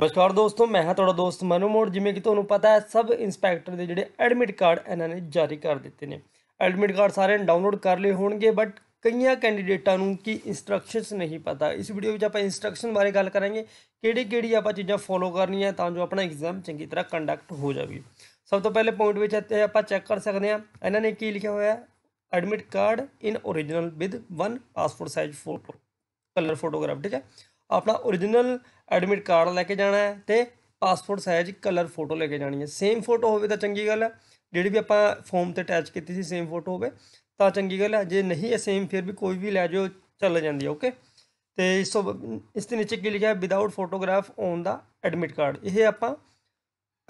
ਨਮਸਕਾਰ ਦੋਸਤੋ ਮੈਂ ਹਾਂ ਤੁਹਾਡਾ ਦੋਸਤ ਮਨੂ ਮੋੜ ਜਿਵੇਂ ਕਿ ਤੁਹਾਨੂੰ ਪਤਾ ਹੈ ਸਬ ਇਨਸਪੈਕਟਰ ਦੇ ਜਿਹੜੇ ਐਡਮਿਟ ਕਾਰਡ ਇਹਨਾਂ ਨੇ ਜਾਰੀ ਕਰ ਦਿੱਤੇ ਨੇ ਐਡਮਿਟ ਕਾਰਡ ਸਾਰੇ ਨੇ ਡਾਊਨਲੋਡ ਕਰ ਲਏ ਹੋਣਗੇ ਬਟ ਕਈਆਂ ਕੈਂਡੀਡੇਟਾਂ ਨੂੰ ਕੀ ਇਨਸਟਰਕਸ਼ਨਸ ਨਹੀਂ ਪਤਾ ਇਸ ਵੀਡੀਓ ਵਿੱਚ ਆਪਾਂ ਇਨਸਟਰਕਸ਼ਨ ਬਾਰੇ ਗੱਲ ਕਰਾਂਗੇ ਕਿਹੜੀ ਕਿਹੜੀ ਆਪਾਂ ਚੀਜ਼ਾਂ ਫੋਲੋ ਕਰਨੀਆਂ ਤਾਂ ਜੋ ਆਪਣਾ ਐਗਜ਼ਾਮ ਚੰਗੀ ਤਰ੍ਹਾਂ ਕੰਡਕਟ ਹੋ ਜਾਵੇ ਸਭ ਤੋਂ ਪਹਿਲੇ ਪੁਆਇੰਟ ਵਿੱਚ ਇੱਥੇ ਆਪਾਂ ਚੈੱਕ ਕਰ ਸਕਦੇ ਹਾਂ ਇਹਨਾਂ ਨੇ ਕੀ ਲਿਖਿਆ ਹੋਇਆ admit card in origignal with one passport size photo colour photograph ਠੀਕ ਹੈ ਆਪਣਾ origignal ਐਡਮਿਟ ਕਾਰਡ ਲੈ ਕੇ ਜਾਣਾ ਹੈ ਤੇ ਪਾਸਪੋਰਟ ਸਾਈਜ਼ ਕਲਰ ਫੋਟੋ ਲੈ ਕੇ ਜਾਣੀ ਹੈ ਸੇਮ ਫੋਟੋ ਹੋਵੇ ਤਾਂ ਚੰਗੀ ਗੱਲ ਹੈ ਜਿਹੜੀ ਵੀ ਆਪਾਂ ਫਾਰਮ ਤੇ ਅਟੈਚ ਕੀਤੀ ਸੀ ਸੇਮ ਫੋਟੋ ਹੋਵੇ ਤਾਂ ਚੰਗੀ ਗੱਲ ਹੈ ਜੇ ਨਹੀਂ ਹੈ ਸੇਮ ਫਿਰ ਵੀ ਕੋਈ ਵੀ ਲੈ ਜਾਓ ਚੱਲ ਜਾਂਦੀ ਹੈ ਓਕੇ ਤੇ ਇਸ ਤੋਂ ਇਸ ਦੇ ਨੀਚੇ ਕੀ ਲਿਖਿਆ ਹੈ without photograph on the admit card ਇਹ ਆਪਾਂ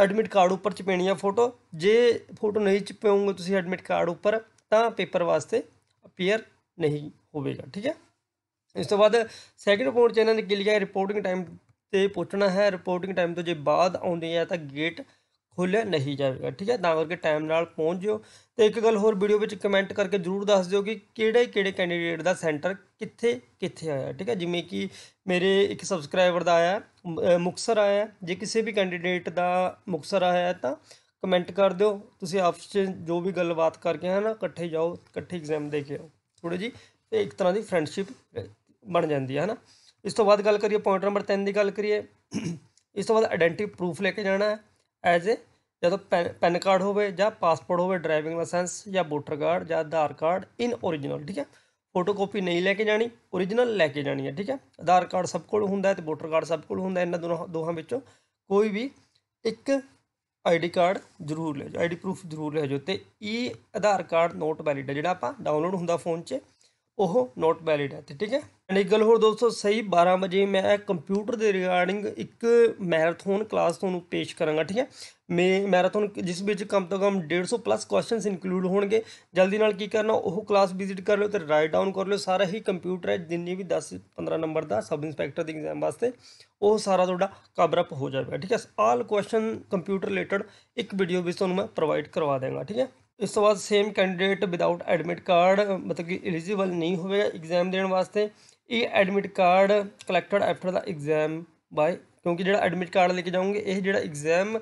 ਐਡਮਿਟ ਕਾਰਡ ਉੱਪਰ ਚਪੇਣੀ ਆ ਫੋਟੋ ਜੇ ਫੋਟੋ ਨਹੀਂ ਚਪਾਉਂਗੇ ਤੁਸੀਂ ਐਡਮਿਟ ਕਾਰਡ ਉੱਪਰ ਤਾਂ ਪੇਪਰ ਵਾਸਤੇ ਅਪੀਅਰ ਨਹੀਂ ਹੋਵੇਗਾ ਠੀਕ ਹੈ ਇਸ ਤੋਂ ਬਾਅਦ ਸੈਕਿੰਡ ਪੁਆਇੰਟ ਚ ਇਹਨਾਂ ਨੇ ਕੀ ਲਿਖਿਆ ਰਿਪੋਰਟਿੰਗ ਟਾਈਮ ਤੇ ਪਹੁੰਚਣਾ ਹੈ ਰਿਪੋਰਟਿੰਗ ਟਾਈਮ ਤੋਂ ਜੇ ਬਾਅਦ ਆਉਂਦੇ ਆ ਤਾਂ ਗੇਟ ਖੋਲਿਆ ਨਹੀਂ ਜਾਵੇਗਾ ਠੀਕ ਹੈ ਤਾਂ ਕਰਕੇ ਟਾਈਮ ਨਾਲ ਪਹੁੰਚ ਜਿਓ ਤੇ ਇੱਕ ਗੱਲ ਹੋਰ ਵੀਡੀਓ ਵਿੱਚ ਕਮੈਂਟ ਕਰਕੇ ਜਰੂਰ ਦੱਸ ਦਿਓ ਕਿ ਕਿਹੜੇ ਕਿਹੜੇ ਕੈਂਡੀਡੇਟ ਦਾ ਸੈਂਟਰ ਕਿੱਥੇ ਕਿੱਥੇ ਆਇਆ ਠੀਕ ਹੈ ਜਿਵੇਂ ਕਿ ਮੇਰੇ ਇੱਕ ਸਬਸਕ੍ਰਾਈਬਰ ਦਾ ਆਇਆ ਮੁਕਸਰ ਆਇਆ ਜੇ ਕਿਸੇ ਵੀ ਕੈਂਡੀਡੇਟ ਦਾ ਮੁਕਸਰ ਆਇਆ ਤਾਂ ਕਮੈਂਟ ਕਰ ਦਿਓ ਤੁਸੀਂ ਆਪਸ ਵਿੱਚ ਜੋ ਵੀ ਗੱਲਬਾਤ ਕਰਕੇ ਹਨਾ ਇਕੱਠੇ ਜਾਓ ਇਕੱਠੇ ਐਗਜ਼ਾਮ ਦੇ ਕੇ ਆਓ ਥੋੜੀ ਜੀ ਤੇ ਇੱਕ ਤਰ੍ਹਾਂ ਦੀ ਫਰੈਂਡਸ਼ਿਪ ਬਣ ਜਾਂਦੀ ਹੈ ਹਨਾ ਇਸ ਤੋਂ ਬਾਅਦ ਗੱਲ ਕਰੀਏ ਪੁਆਇੰਟ ਨੰਬਰ 3 ਦੀ ਗੱਲ ਕਰੀਏ ਇਸ ਤੋਂ ਬਾਅਦ ਆਇਡੈਂਟੀ ਪ੍ਰੂਫ ਲੈ ਕੇ ਜਾਣਾ ਹੈ ਐਜ਼ ਏ ਜਦੋਂ ਪੈਨ ਕਾਰਡ ਹੋਵੇ ਜਾਂ ਪਾਸਪੋਰਟ ਹੋਵੇ ਡਰਾਈਵਿੰਗ ਲਾਇਸੈਂਸ ਜਾਂ ਵੋਟਰ ਕਾਰਡ ਜਾਂ ਆਧਾਰ ਕਾਰਡ ਇਨ origignal ਠੀਕ ਹੈ ਫੋਟੋਕਾਪੀ ਨਹੀਂ ਲੈ ਕੇ ਜਾਣੀ origignal ਲੈ ਕੇ ਜਾਣੀ ਹੈ ਠੀਕ ਹੈ ਆਧਾਰ ਕਾਰਡ ਸਭ ਕੋਲ ਹੁੰਦਾ ਹੈ ਤੇ ਵੋਟਰ ਕਾਰਡ ਸਭ ਕੋਲ ਹੁੰਦਾ ਇਹਨਾਂ ਦੋਹਾਂ ਵਿੱਚੋਂ ਕੋਈ ਵੀ ਇੱਕ ਆਈਡੀ ਕਾਰਡ ਜ਼ਰੂਰ ਲੈ ਜਾਓ ਆਈਡੀ ਪ੍ਰੂਫ ਜ਼ਰੂਰ ਲੈ ਜਾਓ ਤੇ ਇਹ ਆਧਾਰ ਕਾਰਡ ਨੋਟ ਵੈਲਿਡ ਹੈ ਜਿਹੜਾ ਆਪਾਂ ਡਾਊਨਲੋਡ ਹੁੰਦਾ ਫੋਨ 'ਚ ਉਹ ਨੋਟ ਵੈਲਿਡ ਹੈ ਤੇ ਠੀਕ ਹੈ ਇੱਕ ਹੋਰ ਦੋਸਤੋ ਸਹੀ 12 ਵਜੇ ਮੈਂ ਕੰਪਿਊਟਰ ਦੇ ਰਿਗਾਰਡਿੰਗ ਇੱਕ ਮੈਰਾਥਨ ਕਲਾਸ ਤੁਹਾਨੂੰ ਪੇਸ਼ ਕਰਾਂਗਾ ਠੀਕ ਹੈ ਮੈਂ ਮੈਰਾਥਨ ਜਿਸ ਵਿੱਚ ਕਮ ਤੋਂ ਕਮ 150 ਪਲੱਸ ਕੁਐਸਚਨਸ ਇਨਕਲੂਡ ਹੋਣਗੇ ਜਲਦੀ ਨਾਲ ਕੀ ਕਰਨਾ ਉਹ ਕਲਾਸ ਵਿਜ਼ਿਟ ਕਰ ਲਿਓ ਤੇ ਰਾਈਟ ਡਾਊਨ ਕਰ ਲਿਓ ਸਾਰਾ ਹੀ ਕੰਪਿਊਟਰ ਹੈ ਜਿੰਨੀ ਵੀ 10 15 ਨੰਬਰ ਦਾ ਸਬ ਇੰਸਪੈਕਟਰ ਦੇ ਐਗਜ਼ਾਮ ਵਾਸਤੇ ਉਹ ਸਾਰਾ ਤੁਹਾਡਾ ਕਵਰ ਅਪ ਹੋ ਜਾਵੇਗਾ ਠੀਕ ਹੈ ਆਲ ਕੁਐਸਚਨ ਕੰਪਿਊਟਰ ਰਿਲੇਟਡ ਇੱਕ ਵੀਡੀਓ ਵਿੱਚ ਤੁਹਾਨੂੰ ਮੈਂ ਪ੍ਰੋਵਾਈਡ ਕਰਵਾ ਦੇਵਾਂਗਾ ਠੀਕ ਹੈ ਇਸ ਤੋਂ ਬਾਅਦ same candidate without admit card ਮਤਲਬ ਕਿ ਐਲੀਜੀਬਲ ਨਹੀਂ ਹੋਵੇਗਾ ਐਗਜ਼ਾਮ ਦੇਣ ਵਾਸਤੇ ਇਹ admit card collected after the exam by ਕਿਉਂਕਿ ਜਿਹੜਾ ਐਡਮਿਟ ਕਾਰਡ ਲੈ ਕੇ ਜਾਓਗੇ ਇਹ ਜਿਹੜਾ ਐਗਜ਼ਾਮ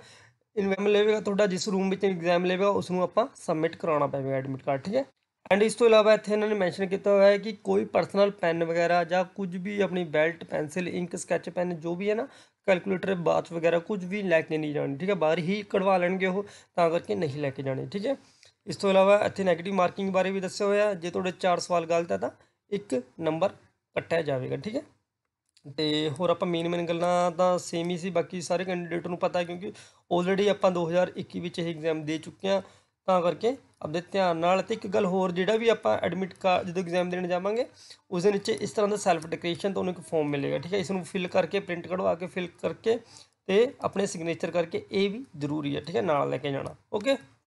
ਇਨਵੈਮ ਲੈਵੇਗਾ ਤੁਹਾਡਾ ਜਿਸ ਰੂਮ ਵਿੱਚ ਐਗਜ਼ਾਮ ਲੈਵੇਗਾ ਉਸ ਨੂੰ ਆਪਾਂ ਸਬਮਿਟ ਕਰਾਉਣਾ ਪਵੇਗਾ ਐਡਮਿਟ ਕਾਰਡ ਠੀਕ ਹੈ ਐਂਡ ਇਸ ਤੋਂ ਇਲਾਵਾ ਇੱਥੇ ਇਹਨਾਂ ਨੇ ਮੈਂਸ਼ਨ ਕੀਤਾ ਹੋਇਆ ਹੈ ਕਿ ਕੋਈ ਪਰਸਨਲ ਪੈਨ ਵਗੈਰਾ ਜਾਂ ਕੁਝ ਵੀ ਆਪਣੀ belt pencil ink sketch pen ਜੋ ਵੀ ਹੈ ਨਾ ਕੈਲਕੂਲੇਟਰ ਬਾਥ ਵਗੈਰਾ ਕੁਝ ਵੀ ਲੈ ਕੇ ਨਹੀਂ ਜਾਣੀ ਠੀਕ ਹੈ ਬਾਹਰ ਹੀ ਕਢਵਾ ਲੈਣਗੇ ਉਹ ਤਾਂ ਕਰਕੇ ਨਹੀਂ ਲੈ ਕੇ ਜਾਣੇ ਠੀਕ ਹੈ ਇਸ ਤੋਂ ਇਲਾਵਾ ਇੱਥੇ 네ਗੇਟਿਵ ਮਾਰਕਿੰਗ ਬਾਰੇ ਵੀ ਦੱਸਿਆ ਹੋਇਆ ਜੇ ਤੁਹਾਡੇ ਚਾਰ ਸਵਾਲ ਗਲਤ ਹੈ ਤਾਂ ਇੱਕ ਨੰਬਰ ਕੱਟਿਆ ਜਾਵੇਗਾ ਠੀਕ ਹੈ ਤੇ ਹੋਰ ਆਪਾਂ ਮੇਨ ਮੇਨ ਗੱਲਾਂ ਤਾਂ ਸੇਮ ਹੀ ਸੀ ਬਾਕੀ ਸਾਰੇ ਕੈਂਡੀਡੇਟ ਨੂੰ ਪਤਾ ਕਿਉਂਕਿ ਆਲਰੇਡੀ ਆਪਾਂ 2021 ਵਿੱਚ ਇਹ ਐਗਜ਼ਾਮ ਦੇ ਚੁੱਕੇ ਆ ਤਾਂ ਕਰਕੇ ਆਪਦੇ ਧਿਆਨ ਨਾਲ ਤੇ ਇੱਕ ਗੱਲ ਹੋਰ ਜਿਹੜਾ ਵੀ ਆਪਾਂ ਐਡਮਿਟ ਕਾਰਡ ਜਦੋਂ ਐਗਜ਼ਾਮ ਦੇਣ ਜਾਵਾਂਗੇ ਉਸ ਦੇ ਨੀਚੇ ਇਸ ਤਰ੍ਹਾਂ ਦਾ ਸੈਲਫ ਡੈਕਲੇਰੇਸ਼ਨ ਤੁਹਾਨੂੰ ਇੱਕ ਫਾਰਮ ਮਿਲੇਗਾ ਠੀਕ ਹੈ ਇਸ ਨੂੰ ਫਿਲ ਕਰਕੇ ਪ੍ਰਿੰਟ ਕਢਵਾ ਕੇ ਫਿਲ ਕਰਕੇ ਤੇ ਆਪਣੇ ਸਿਗਨੇਚਰ ਕਰਕੇ ਇਹ ਵੀ ਜ਼ਰੂਰੀ ਹੈ ਠੀਕ ਹੈ ਨਾਲ ਲੈ ਕੇ ਜਾਣਾ ਓਕੇ